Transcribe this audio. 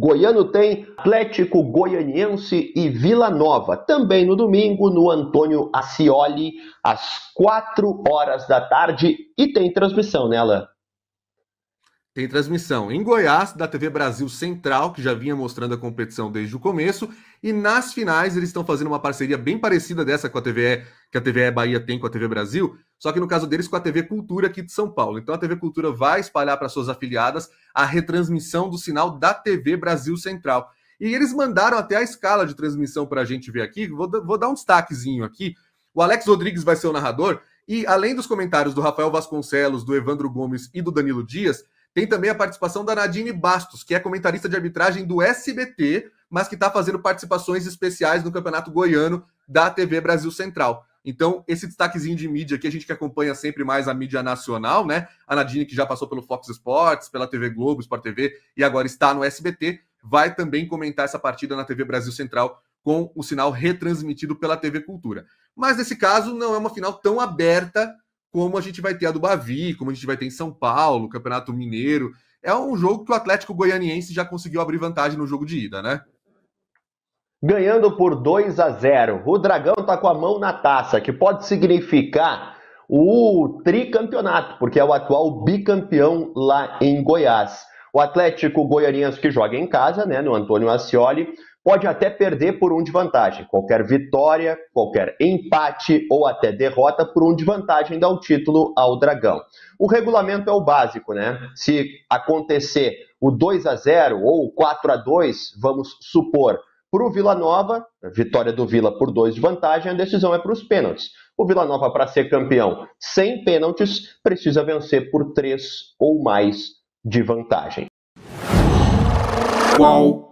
Goiano tem Atlético Goianiense e Vila Nova. Também no domingo, no Antônio Acioli às 4 horas da tarde. E tem transmissão, né, tem transmissão em Goiás, da TV Brasil Central, que já vinha mostrando a competição desde o começo, e nas finais eles estão fazendo uma parceria bem parecida dessa com a TVE, que a TV Bahia tem com a TV Brasil, só que no caso deles com a TV Cultura aqui de São Paulo. Então a TV Cultura vai espalhar para suas afiliadas a retransmissão do sinal da TV Brasil Central. E eles mandaram até a escala de transmissão para a gente ver aqui, vou, vou dar um destaquezinho aqui. O Alex Rodrigues vai ser o narrador, e além dos comentários do Rafael Vasconcelos, do Evandro Gomes e do Danilo Dias, tem também a participação da Nadine Bastos, que é comentarista de arbitragem do SBT, mas que está fazendo participações especiais no Campeonato Goiano da TV Brasil Central. Então, esse destaquezinho de mídia que a gente que acompanha sempre mais a mídia nacional, né? A Nadine, que já passou pelo Fox Sports, pela TV Globo, Sport TV e agora está no SBT, vai também comentar essa partida na TV Brasil Central com o sinal retransmitido pela TV Cultura. Mas nesse caso, não é uma final tão aberta como a gente vai ter a do Bavi, como a gente vai ter em São Paulo, Campeonato Mineiro. É um jogo que o Atlético Goianiense já conseguiu abrir vantagem no jogo de ida, né? Ganhando por 2 a 0. O Dragão está com a mão na taça, que pode significar o tricampeonato, porque é o atual bicampeão lá em Goiás. O Atlético Goianiense que joga em casa, né, no Antônio Ascioli, pode até perder por um de vantagem. Qualquer vitória, qualquer empate ou até derrota por um de vantagem dá o título ao Dragão. O regulamento é o básico, né? Se acontecer o 2 a 0 ou o 4 a 2, vamos supor, para o Vila Nova, vitória do Vila por dois de vantagem, a decisão é para os pênaltis. O Vila Nova, para ser campeão sem pênaltis, precisa vencer por três ou mais de vantagem. Qual?